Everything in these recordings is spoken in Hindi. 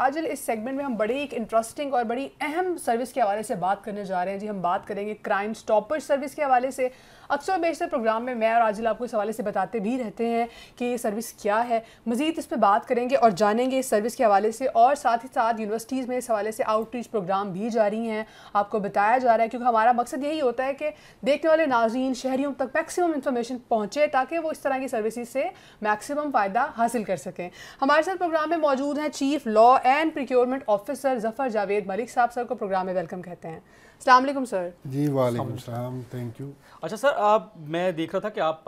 आज इस सेगमेंट में हम बड़ी एक इंटरेस्टिंग और बड़ी अहम सर्विस के हवाले से बात करने जा रहे हैं जी हम बात करेंगे क्राइम स्टॉपर सर्विस के हवाले से अक्सर बेशतर प्रोग्राम में मैं और आजिल आपको इस हवाले से बताते भी रहते हैं कि ये सर्विस क्या है मज़ीद इस पर बात करेंगे और जानेंगे इस सर्विस के हवाले से और साथ ही साथ यूनिवर्सिटीज़ में इस हवाले से आउटरीच प्रोग्राम भी जारी हैं आपको बताया जा रहा है क्योंकि हमारा मकसद यही होता है कि देखने वाले नाजीन शहरीों तक मैक्सिमम इन्फॉर्मेशन पहुँचे ताकि वो इस तरह की सर्विस से मैक्सिमम फ़ायदा हासिल कर सकें हमारे साथ प्रोग्राम में मौजूद हैं chief law and procurement officer Zafar Javed Malik साहब सर को प्रोग्राम में वेलकम कहते हैं असलम सर जी वालेकुम थैंक यू अच्छा सर आप मैं देख रहा था कि आप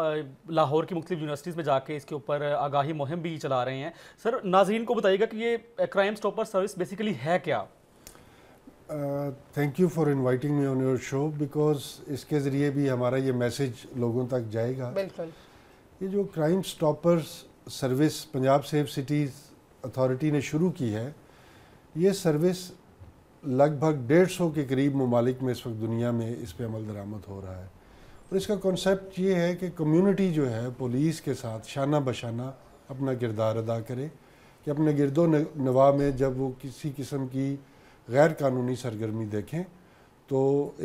लाहौर की मुख्तु यूनिवर्सिटीज़ में जाके इसके ऊपर आगाही मुहिम भी चला रहे हैं सर नाजीन को बताइएगा कि ये क्राइम स्टॉपर सर्विस बेसिकली है क्या thank you for inviting me on your show because इसके ज़रिए भी हमारा ये मैसेज लोगों तक जाएगा बिल्कुल ये जो crime stoppers service Punjab safe cities authority ने शुरू की है ये सर्विस लगभग डेढ़ सौ के करीब ममालिक में इस वक्त दुनिया में इस पर अमल दरामद हो रहा है और इसका कॉन्सेप्ट ये है कि कम्युनिटी जो है पुलिस के साथ शाना बशाना अपना किरदार अदा करे कि अपने गिरदो नवा में जब वो किसी किस्म की गैर कानूनी सरगर्मी देखें तो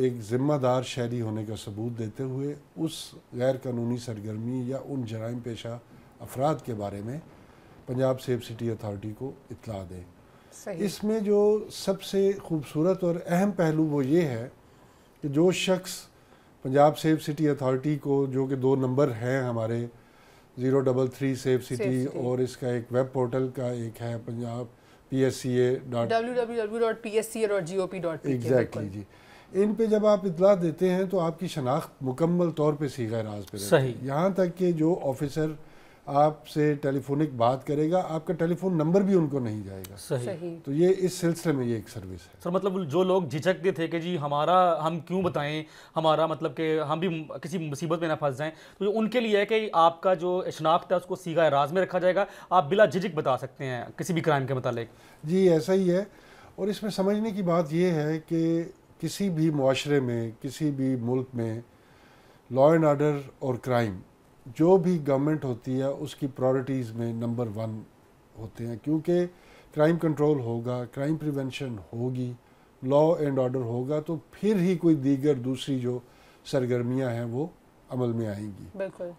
एक ज़िम्मेदार शहरी होने का सबूत देते हुए उस गैर कानूनी सरगर्मी या उन जराइम पेशा अफराद के बारे में पंजाब सेफ सिटी अथॉरिटी को इतला दें इसमें जो सबसे खूबसूरत और अहम पहलू वो ये है कि जो शख्स पंजाब सेफ सिटी अथॉरिटी को जो कि दो नंबर हैं हमारे zero double three safe city और इसका एक वेब पोर्टल का एक है Punjab P S C A dot W W W dot P S C A dot G O P dot exactly जी इन पे जब आप इतला देते हैं तो आपकी शनाख्त मुकम्मल तौर पे सीखा राज पे सही यहाँ तक कि जो ऑफिसर आपसे टेलीफोनिक बात करेगा आपका टेलीफोन नंबर भी उनको नहीं जाएगा सही तो ये इस सिलसिले में ये एक सर्विस है सर मतलब जो लोग झिझकते थे कि जी हमारा हम क्यों बताएं हमारा मतलब कि हम भी किसी मुसीबत में ना फंस जाएं तो उनके लिए है कि आपका जो शनाख्त है उसको सीधा राज में रखा जाएगा आप बिला झिझक बता सकते हैं किसी भी क्राइम के मतलब जी ऐसा ही है और इसमें समझने की बात यह है कि किसी भी माशरे में किसी भी मुल्क में लॉ एंड आर्डर और क्राइम जो भी गवर्नमेंट होती है उसकी प्रायोरिटीज़ में नंबर वन होते हैं क्योंकि क्राइम कंट्रोल होगा क्राइम प्रिवेंशन होगी लॉ एंड ऑर्डर होगा तो फिर ही कोई दीगर दूसरी जो सरगर्मियां हैं वो अमल में आएंगी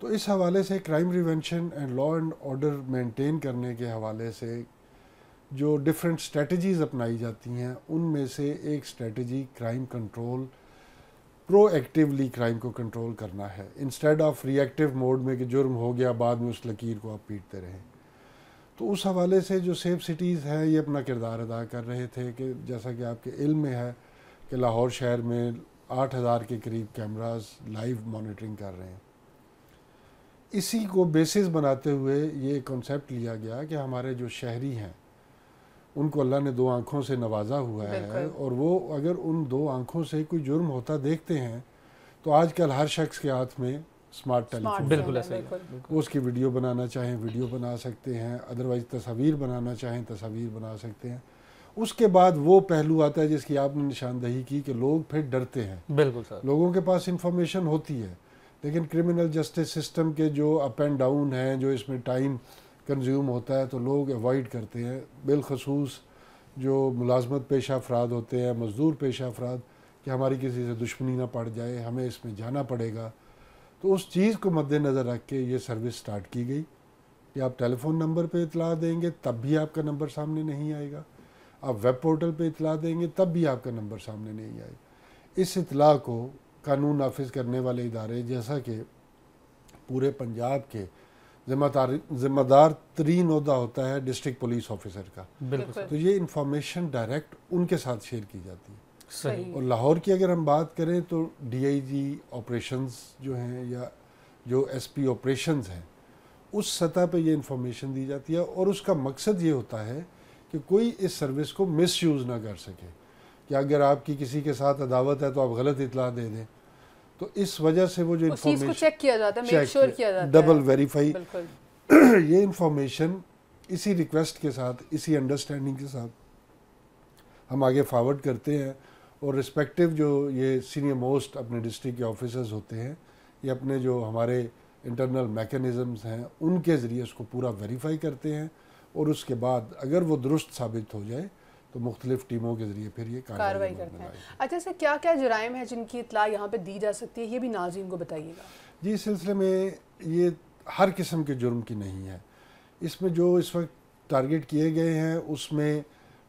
तो इस हवाले से crime prevention and law and order maintain करने के हवाले से जो डिफरेंट स्ट्रेटजीज़ अपनाई जाती हैं उनमें से एक strategy crime control proactively crime को कंट्रोल करना है इंस्टेड ऑफ रिएक्टिव मोड में कि जुर्म हो गया बाद में उस लकीर को आप पीटते रहें तो उस हवाले से जो सेफ सिटीज़ हैं ये अपना किरदार अदा कर रहे थे कि जैसा कि आपके इल्म में है कि लाहौर शहर में आठ हज़ार के करीब कैमराज लाइव मॉनिटरिंग कर रहे हैं इसी को बेसिस बनाते हुए ये कॉन्सेप्ट लिया गया कि हमारे जो शहरी हैं उनको अल्लाह ने दो आंखों से नवाजा हुआ है और वो अगर उन दो आंखों से कोई जुर्म होता देखते हैं तो आजकल हर शख्स के हाथ में स्मार्ट टेलीफोन बिल्कुल वो उसकी वीडियो बनाना चाहें वीडियो बना सकते हैं अदरवाइज तस्वीर बनाना चाहें तस्वीर बना सकते हैं उसके बाद वो पहलू आता है जिसकी आपने निशानदही की कि लोग फिर डरते हैं बिल्कुल सर लोगों के पास इंफॉर्मेशन होती है लेकिन क्रिमिनल जस्टिस सिस्टम के जो अप एंड डाउन हैं जो इसमें टाइम कंज्यूम होता है तो लोग अवॉइड करते हैं बिलखसूस जो मुलाजमत पेशा अफराद होते हैं मज़दूर पेशा अफराद कि हमारी किसी से दुश्मनी ना पड़ जाए हमें इसमें जाना पड़ेगा तो उस चीज़ को मद्देनज़र रख के ये सर्विस स्टार्ट की गई कि आप टेलीफ़ोन नंबर पे इतला देंगे तब भी आपका नंबर सामने नहीं आएगा आप वेब पोर्टल पे इतला देंगे तब भी आपका नंबर सामने नहीं आएगा इस इतला को कानून नाफिज करने वाले इदारे जैसा कि पूरे पंजाब के जिम्मेदार तरीन अहदा होता है डिस्ट्रिक्ट पुलिस ऑफिसर का बिल्कुल तो ये इंफॉर्मेशन डायरेक्ट उनके साथ शेयर की जाती है सही और लाहौर की अगर हम बात करें तो डीआईजी ऑपरेशंस जो हैं या जो एसपी ऑपरेशंस हैं उस सतह पे ये इंफॉर्मेशन दी जाती है और उसका मकसद ये होता है कि कोई इस सर्विस को मिस ना कर सके कि अगर आपकी किसी के साथ अदावत है तो आप गलत इतला दे दें तो इस वजह से वो जो इन्फॉर्मेशन चेक किया जाता है मेक श्योर किया जाता डबल वेरीफाई ये इन्फॉर्मेशन इसी रिक्वेस्ट के साथ इसी अंडरस्टैंडिंग के साथ हम आगे फॉरवर्ड करते हैं और रिस्पेक्टिव जो ये सीनियर मोस्ट अपने डिस्ट्रिक्ट के ऑफिसर्स होते हैं ये अपने जो हमारे इंटरनल मैकेनिज़म्स हैं उनके ज़रिए उसको पूरा वेरीफाई करते हैं और उसके बाद अगर वो दुरुस्त साबित हो जाए तो मुख्तलिफ टीमों के जरिए फिर ये कार्रवाई करते हैं अच्छा सर क्या क्या जराइम है जिनकी इतला यहाँ पर दी जा सकती है ये भी नाजीन को बताइएगा जी इस सिलसिले में ये हर किस्म के जुर्म की नहीं है इसमें जो इस वक्त टारगेट किए गए हैं उसमें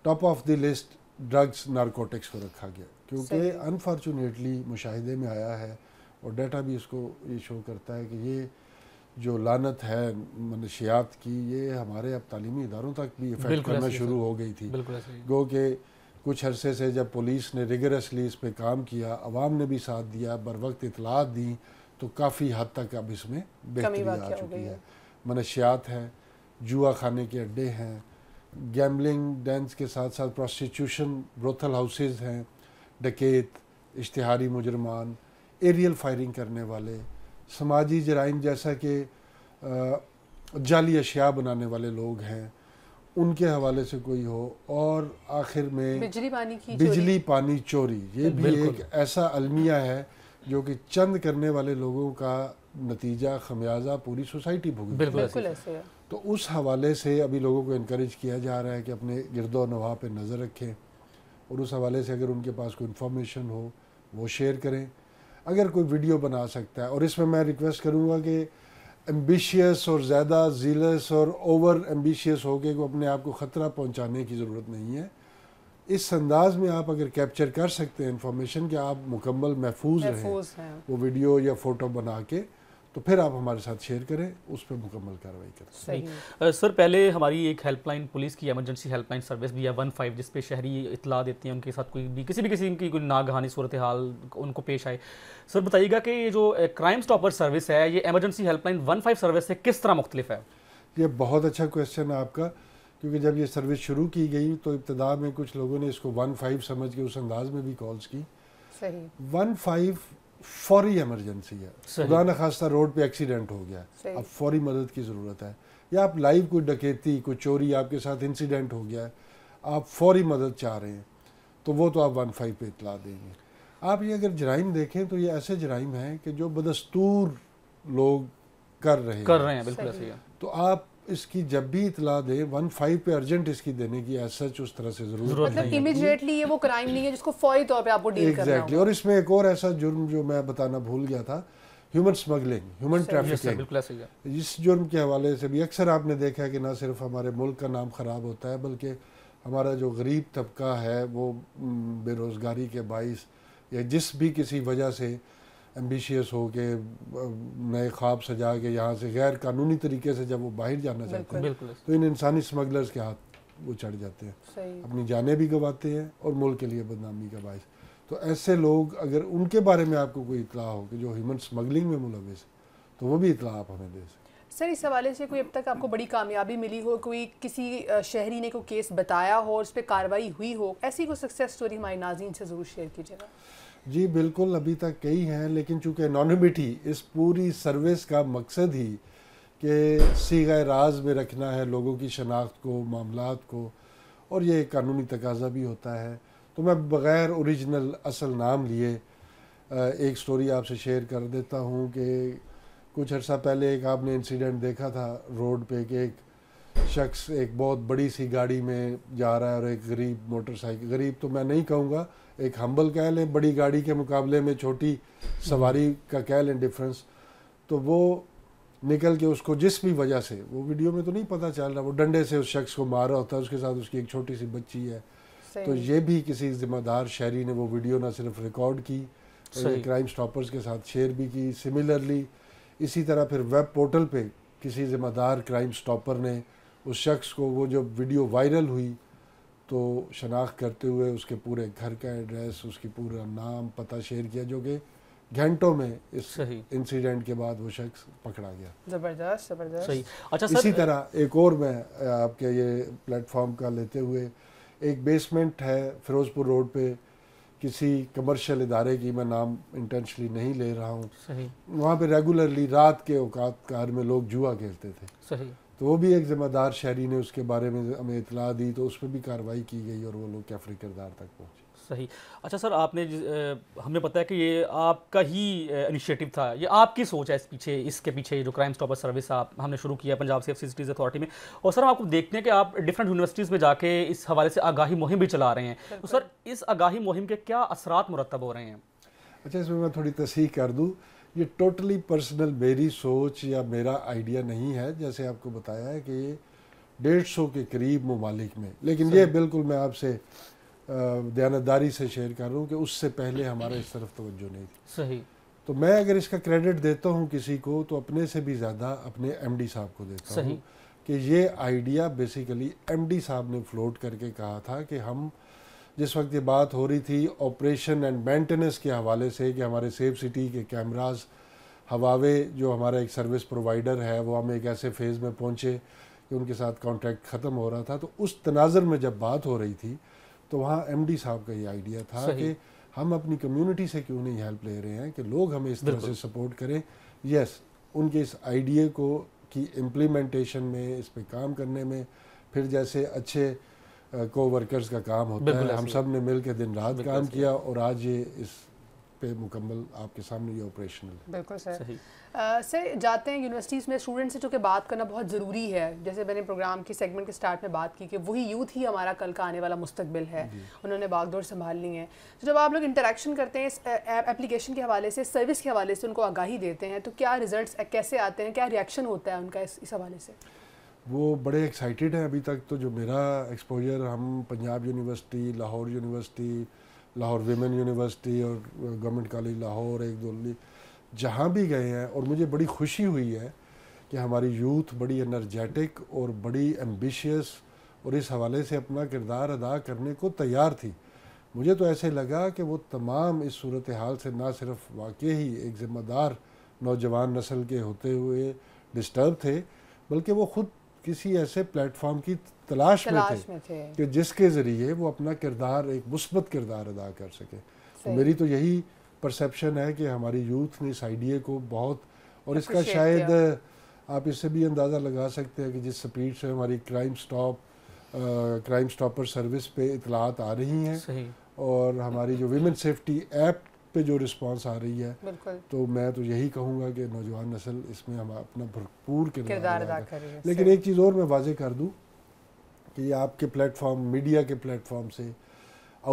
top of the list drugs narcotics को रखा गया क्योंकि अनफॉर्चुनेटली मुशाहदे में आया है और डाटा भी इसको ये शो करता है कि ये जो लानत है मनशियात की ये हमारे अब तालीमी इदारों तक भी इफेक्ट करना शुरू हो गई थी गो के कुछ अरसे से जब पुलिस ने रिगरसली इस पर काम किया आवाम ने भी साथ दिया बर वक्त इतलात दी तो काफ़ी हद तक अब इसमें बेहतरी आ चुकी है मनशियात है जुआ खाने के अड्डे हैं गैम्बलिंग डेंस के साथ साथ प्रोस्टिट्यूशन ब्रोथल हाउसेज हैं डकेत इश्तहारी मुजरमान एरियल फायरिंग करने वाले समाजी जराइम जैसा कि जाली अशिया बनाने वाले लोग हैं उनके हवाले से कोई हो और आखिर में बिजली पानी की बिजली पानी चोरी ये भी एक ऐसा अलमिया है जो कि चंद करने वाले लोगों का नतीजा खमियाजा पूरी सोसाइटी भुगत बिल्कुल ऐसे है तो उस हवाले से अभी लोगों को इनक्रेज किया जा रहा है कि अपने गिरदो नवा पर नज़र रखें और उस हवाले से अगर उनके पास कोई इन्फॉर्मेशन हो वो शेयर करें अगर कोई वीडियो बना सकता है और इसमें मैं रिक्वेस्ट करूँगा कि एम्बिशियस और ज़्यादा जीलस और ओवर एम्बिशियस होके को अपने आप को ख़तरा पहुँचाने की ज़रूरत नहीं है इस अंदाज में आप अगर कैप्चर कर सकते हैं इंफॉर्मेशन कि आप मुकम्मल महफूज रहें वो वीडियो या फ़ोटो बना के तो फिर आप हमारे साथ शेयर करें उस पर मुकम्मल कार्रवाई करें सही सर पहले हमारी एक हेल्पलाइन पुलिस की एमरजेंसी हेल्पलाइन सर्विस भी है वन फाइव जिसपे शहरी इतला देते हैं उनके साथ कोई भी किसी भी किसी की कोई नागहानी सूरत हाल उनको पेश आए सर बताइएगा कि ये जो क्राइम स्टॉपर सर्विस है ये emergency helpline one five service से किस तरह मुख्तलिफ है ये बहुत अच्छा क्वेश्चन है आपका क्योंकि जब ये सर्विस शुरू की गई तो इब्तदा में कुछ लोगों ने इसको वन फाइव समझ के उस अंदाज में भी कॉल्स की वन फाइव फौरी इमरजेंसी है खुदा न खास्ता रोड पे एक्सीडेंट हो गया अब फौरी मदद की ज़रूरत है या आप लाइव कोई डकैती कोई चोरी आपके साथ इंसिडेंट हो गया है आप फौरी मदद चाह रहे हैं तो वो तो आप वन फाइव पर इतला देंगे आप ये अगर जराइम देखें तो ये ऐसे जराइम हैं कि जो बदस्तूर लोग कर रहे हैं कर रहे हैं बिल्कुल सही है तो आप इसकी जब भी इतला दे वन फाइव पे अर्जेंट इसकी देने की एज सच उस तरह से जरूरत मतलब नहीं इमीडिएटली ये वो क्राइम नहीं है जिसको फौरी तौर पे आपको डील exactly. करना exactly. और इसमें एक और ऐसा जुर्म जो मैं बताना भूल गया था ह्यूमन स्मगलिंग ह्यूमन ट्रैफिकिंग इस जुर्म के हवाले से भी अक्सर आपने देखा है कि ना सिर्फ हमारे मुल्क का नाम ख़राब होता है बल्कि हमारा जो गरीब तबका है वो बेरोज़गारी के बायस या जिस भी किसी वजह से एम्बिशियस हो के नए ख्वाब सजा के यहाँ से गैर कानूनी तरीके से जब वो बाहर जाना चाहते हैं तो इन इंसानी स्मगलर्स के हाथ वो चढ़ जाते हैं अपनी जानें भी गंवाते हैं और मुल्क के लिए बदनामी का बायस तो ऐसे लोग अगर उनके बारे में आपको कोई इतला हो कि जो ह्यूमन स्मगलिंग में मुलविस तो वो भी इतला आप हमें दे सकते सर इस हवाले से कोई अब तक आपको बड़ी कामयाबी मिली हो कोई किसी शहरी ने कोई केस बताया हो और उस पर कार्रवाई हुई हो ऐसी कोई सक्सेस स्टोरी हमारे नाजीन से ज़रूर शेयर कीजिएगा जी बिल्कुल अभी तक कई हैं लेकिन चूँकि एनॉनमिटी इस पूरी सर्विस का मकसद ही कि सीगा राज में रखना है लोगों की शनाख्त को मामला को और ये एक कानूनी तकाजा भी होता है तो मैं बग़ैर ओरिजिनल असल नाम लिए एक स्टोरी आपसे शेयर कर देता हूँ कि कुछ अर्सा पहले एक आपने इंसिडेंट देखा था रोड पे कि एक शख्स एक बहुत बड़ी सी गाड़ी में जा रहा है और एक गरीब मोटरसाइकिल गरीब तो मैं नहीं कहूँगा एक हम्बल कह लें बड़ी गाड़ी के मुकाबले में छोटी सवारी का कह लें डिफरेंस तो वो निकल के उसको जिस भी वजह से वो वीडियो में तो नहीं पता चल रहा वो डंडे से उस शख्स को मार रहा होता है उसके साथ उसकी एक छोटी सी बच्ची है तो ये भी किसी जिम्मेदार शहरी ने वो वीडियो ना सिर्फ रिकॉर्ड की तो क्राइम स्टॉपर्स के साथ शेयर भी की सिमिलरली इसी तरह फिर वेब पोर्टल पे किसी जिम्मेदार क्राइम स्टॉपर ने उस शख्स को वो जब वीडियो वायरल हुई तो शनाख्त करते हुए उसके पूरे घर का एड्रेस उसकी पूरा नाम पता शेयर किया जो कि घंटों में इस इंसिडेंट के बाद वो शख्स पकड़ा गया जबरदस्त जबरदस्त सही अच्छा सर, इसी तरह एक और मैं आपके ये प्लेटफॉर्म का लेते हुए एक बेसमेंट है फिरोजपुर रोड पे किसी कमर्शियल इदारे की मैं नाम इंटेंशली नहीं ले रहा हूँ वहाँ पे रेगुलरली रात के औकात कार में लोग जुआ खेलते थे सही तो वो भी एक ज़िम्मेदार शहरी ने उसके बारे में हमें इतला दी तो उस पर भी कार्रवाई की गई और वो लोग कैफरी किरदार तक पहुँचे सही अच्छा सर आपने हमें पता है कि ये आपका ही इनिशिएटिव था ये आपकी सोच है इस पीछे इसके पीछे जो क्राइम स्टॉपर सर्विस आप हमने शुरू किया पंजाब सेफ सिटीज़ अथॉरिटी में और सर हम आपको देखते हैं कि आप डिफरेंट यूनिवर्सिटीज़ में जाके इस हवाले से आगाही मुहिम भी चला रहे हैं तो सर इस आगाही मुहिम के क्या असरात मुरतब हो रहे हैं अच्छा इसमें मैं थोड़ी तस्ह कर दूँ ये टोटली पर्सनल मेरी सोच या मेरा आइडिया नहीं है जैसे आपको बताया है कि डेढ़ सौ के करीब ममालिक में लेकिन ये बिल्कुल मैं आपसे दयानतदारी से शेयर कर रहा हूँ कि उससे पहले हमारा इस तरफ तोज्जो नहीं थी सही तो मैं अगर इसका क्रेडिट देता हूँ किसी को तो अपने से भी ज़्यादा अपने एमडी साहब को देता हूँ कि ये आइडिया बेसिकली एमडी साहब ने फ्लोट करके कहा था कि हम जिस वक्त ये बात हो रही थी ऑपरेशन एंड मेंटेनेंस के हवाले से कि हमारे सेफ सिटी के कैमराज हवावे जो हमारा एक सर्विस प्रोवाइडर है वो हम एक ऐसे फेज़ में पहुँचे कि उनके साथ कॉन्ट्रैक्ट ख़त्म हो रहा था तो उस तनाजर में जब बात हो रही थी तो वहाँ एम साहब का ये आइडिया था कि हम अपनी कम्यूनिटी से क्यों नहीं हेल्प ले रहे हैं कि लोग हमें इस तरह से सपोर्ट करें यस उनके इस आइडिया को कि इम्प्लीमेंटेशन में इस पर काम करने में फिर जैसे अच्छे को वर्कर्स का काम होता है हम सब ने मिल के दिन रात काम किया और आज ये इस पे मुकम्मल आपके सामने ये ऑपरेशनल है बिल्कुल सर सर जाते हैं यूनिवर्सिटीज़ में स्टूडेंट से चूँकि बात करना बहुत ज़रूरी है जैसे मैंने प्रोग्राम की सेगमेंट के स्टार्ट में बात की कि वही यूथ ही हमारा कल का आने वाला मुस्तबिल है उन्होंने बागदौड़ संभालनी है तो जब आप लोग इंटरेक्शन करते हैं एप्लीकेशन के हवाले से सर्विस के हवाले से उनको आगाही देते हैं तो क्या रिजल्ट कैसे आते हैं क्या रिएक्शन होता है उनका इस हवाले से वो बड़े एक्साइटेड हैं अभी तक तो जो मेरा एक्सपोजर हम Punjab university Lahore university Lahore women university और गवर्नमेंट कॉलेज लाहौर एक दोली जहाँ भी गए हैं और मुझे बड़ी खुशी हुई है कि हमारी यूथ बड़ी एनर्जेटिक और बड़ी एम्बिशियस और इस हवाले से अपना किरदार अदा करने को तैयार थी मुझे तो ऐसे लगा कि वो तमाम इस सूरत हाल से ना सिर्फ वाकई ही एक ज़िम्मेदार नौजवान नस्ल के होते हुए डिस्टर्ब थे बल्कि वो ख़ुद किसी ऐसे प्लेटफॉर्म की तलाश, तलाश में थे, में थे कि जिसके ज़रिए वो अपना किरदार एक मुस्बत किरदार अदा कर सके तो मेरी तो यही परसेप्शन है कि हमारी यूथ ने इस आइडिया को बहुत और इसका शायद आप इससे भी अंदाज़ा लगा सकते हैं कि जिस स्पीड से हमारी crime stop crime stopper service पे इतलात आ रही हैं और हमारी जो वीमेन सेफ्टी एप पे जो रिस्पांस आ रही है तो मैं तो यही कहूँगा कि नौजवान नस्ल इसमें हम अपना भरपूर किरदार अदा कर लेकिन एक चीज़ और मैं वाजे कर दूँ कि आपके प्लेटफॉर्म मीडिया के प्लेटफॉर्म से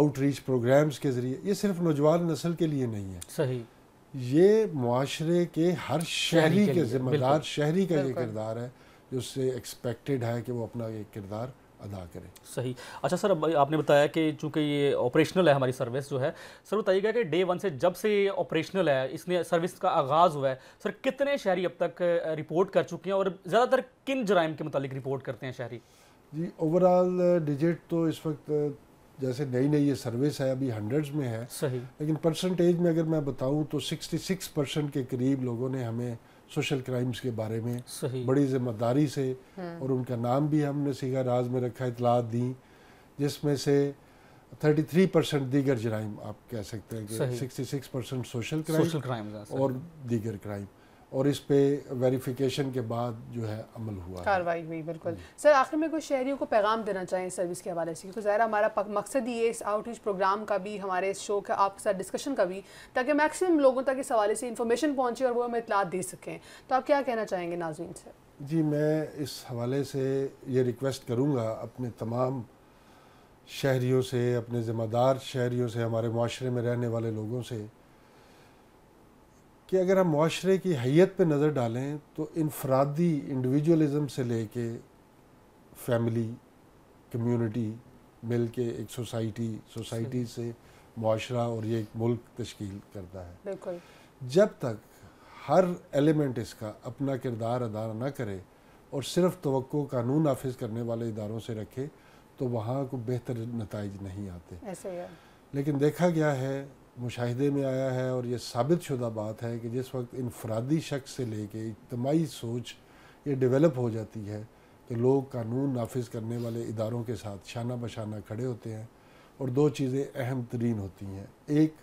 आउटरीच प्रोग्राम्स के ज़रिए ये सिर्फ नौजवान नस्ल के लिए नहीं है सही ये माशरे के हर शहरी के, के जिम्मेदार शहरी का ये किरदार है उससे एक्सपेक्टेड है कि वो अपना ये किरदार अदा करें सही अच्छा सर आपने बताया कि चूंकि ये ऑपरेशनल है हमारी सर्विस जो है सर बताइएगा कि डे वन से जब से ये ऑपरेशनल है इसने सर्विस का आगाज़ हुआ है सर कितने शहरी अब तक रिपोर्ट कर चुके हैं और ज़्यादातर किन जराइम के मतलब रिपोर्ट करते हैं शहरी जी ओवरऑल डिजिट तो इस वक्त जैसे नई नई ये सर्विस है अभी हंड्रेड्स में है सही लेकिन परसेंटेज में अगर मैं बताऊँ तो सिक्स परसेंट के करीब लोगों ने हमें सोशल क्राइम्स के बारे में बड़ी ज़िम्मेदारी से हम्म। और उनका नाम भी हमने सीखा राज में रखा इतलात दी जिसमें से 33 परसेंट दीगर जराइम आप कह सकते हैं कि 66 परसेंट सोशल क्राइम, और दीगर क्राइम और इस पे वेरिफिकेशन के बाद जो है अमल हुआ कार्रवाई हुई बिल्कुल सर आखिर में कुछ शहरियों को पैगाम देना चाहिए सर्विस के हवाले से क्योंकि ज़ाहिर हमारा मकसद ही है इस आउटरीच प्रोग्राम का भी हमारे इस शो का आपके साथ डिस्कशन का भी ताकि मैक्सिमम लोगों तक इस हवाले से इन्फॉर्मेशन पहुँचे और वो हमें इतला दे सकें तो आप क्या कहना चाहेंगे नाजीन से जी मैं इस हवाले से ये रिक्वेस्ट करूँगा अपने तमाम शहरीों से अपने ज़िम्मेदार शहरीों से हमारे माशरे में रहने वाले लोगों से कि अगर हम माशरे की हैत पर नज़र डालें तो इनफरादी इंडिविजुअलिज़म से ले कर फैमिली कम्यूनिटी मिल के एक सोसाइटी सोसाइटी से माशरा और ये एक मुल्क तश्कील करता है जब तक हर एलिमेंट इसका अपना किरदार अदा न करे और सिर्फ तो कानून नाफिज करने वाले इदारों से रखे तो वहाँ को बेहतर नतज नहीं आते लेकिन देखा गया है मुशाहदे में आया है और ये साबित शुदा बात है कि जिस वक्त इनफरादी शख्स से लेके इजमाही सोच ये डेवलप हो जाती है कि तो लोग कानून नाफिज करने वाले इदारों के साथ शाना बशाना खड़े होते हैं और दो चीज़ें अहम तरीन होती हैं एक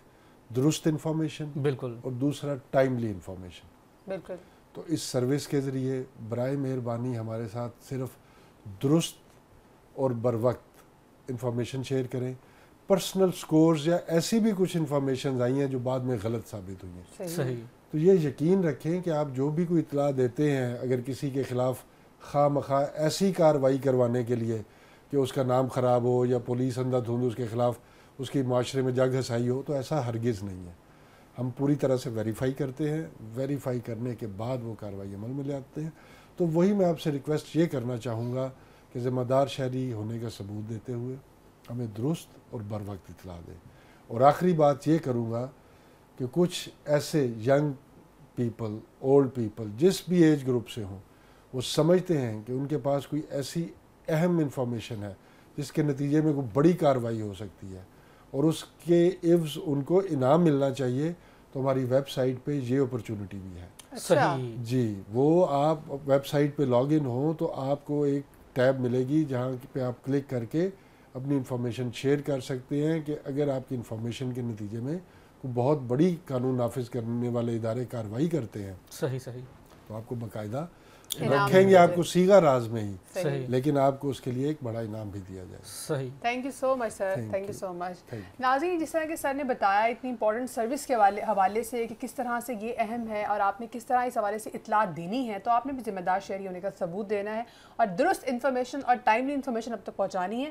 दुरुस्त इन्फॉर्मेशन बिल्कुल और दूसरा टाइमली इन्फॉर्मेशन बिल्कुल तो इस सर्विस के ज़रिए बर मेहरबानी हमारे साथ सिर्फ दुरुस्त और बर वक्त इन्फॉर्मेशन शेयर करें पर्सनल स्कोर्स या ऐसी भी कुछ इन्फॉर्मेशन आई हैं जो बाद में गलत साबित हुई हैं सही तो ये यकीन रखें कि आप जो भी कोई इतला देते हैं अगर किसी के ख़िलाफ़ खा मखा ऐसी कार्रवाई करवाने के लिए कि उसका नाम ख़राब हो या पुलिस अंधा धुंध उसके ख़िलाफ़ उसकी माशरे में जग हसाई हो तो ऐसा हरगिज़ नहीं है हम पूरी तरह से वेरीफाई करते हैं वेरीफाई करने के बाद वो कार्रवाई अमल में ले आते हैं तो वही मैं आपसे रिक्वेस्ट ये करना चाहूँगा कि ज़िम्मेदार शहरी होने का सबूत देते हुए हमें दुरुस्त और बर वक्त इतला दें और आखिरी बात ये करूँगा कि कुछ ऐसे यंग पीपल ओल्ड पीपल जिस भी एज ग्रुप से हों वो समझते हैं कि उनके पास कोई ऐसी अहम इंफॉर्मेशन है जिसके नतीजे में कोई बड़ी कार्रवाई हो सकती है और उसके इव्स उनको इनाम मिलना चाहिए तो हमारी वेबसाइट पे ये अपॉर्चुनिटी भी है अच्छा। जी वो आप वेबसाइट पे लॉग इन हो तो आपको एक टैब मिलेगी जहाँ पे आप क्लिक करके अपनी इन्फॉर्मेशन शेयर कर सकते हैं कि अगर आपकी इन्फॉर्मेशन के नतीजे में बहुत बड़ी कानून नाफिज करने वाले इदारे कार्रवाई करते हैं सही सही तो आपको बाकायदा रखेंगे आपको सीधा राज में ही सही लेकिन आपको उसके लिए एक बड़ा इनाम भी दिया जाए सही thank you so much sir thank you so much नाजी जिस तरह के सर ने बताया इतनी इंपॉर्टेंट सर्विस के वाले हवाले से कि किस तरह से ये अहम है और आपने किस तरह इस हवाले से इतला देनी है तो आपने भी जिम्मेदार शहरी होने का सबूत देना है और दुरुस्त इन्फॉर्मेशन और टाइमली इन्फॉर्मेशन अब तक पहुँचानी है